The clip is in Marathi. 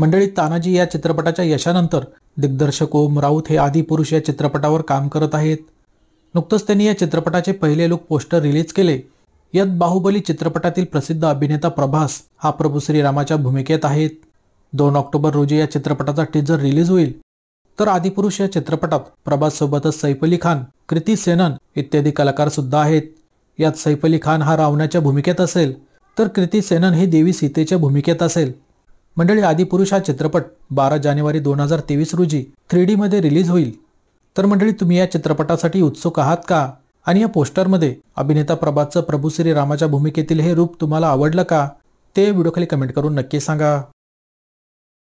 मंडळी तानाजी या चित्रपटाच्या यशानंतर दिग्दर्शक ओम राऊत हे आदी पुरुष या चित्रपटावर काम करत आहेत नुकतंच त्यांनी या चित्रपटाचे पहिले लुक पोस्टर रिलीज केले यात बाहुबली चित्रपटातील प्रसिद्ध अभिनेता प्रभास हा प्रभू श्रीरामाच्या भूमिकेत आहेत दोन ऑक्टोबर रोजी या चित्रपटाचा टीजर रिलीज होईल तर आदिपुरुष या चित्रपटात प्रभास सोबतच सैफ अली खान कृती सेनन इत्यादी कलाकार सुद्धा आहेत यात सैफ अली खान हा रावणाच्या भूमिकेत असेल तर कृती सेनन ही देवी सीतेच्या भूमिकेत असेल मंडळी आदिपुरुष हा चित्रपट बारा जानेवारी दोन हजार तेवीस रोजी थ्री डीमध्ये रिलीज होईल तर मंडळी तुम्ही या चित्रपटासाठी उत्सुक आहात का आणि या पोस्टरमध्ये अभिनेता प्रभातचं प्रभू श्रीरामाच्या रामाच्या भूमिकेतील हे रूप तुम्हाला आवडलं का ते व्हिडिओ खाली कमेंट करून नक्की सांगा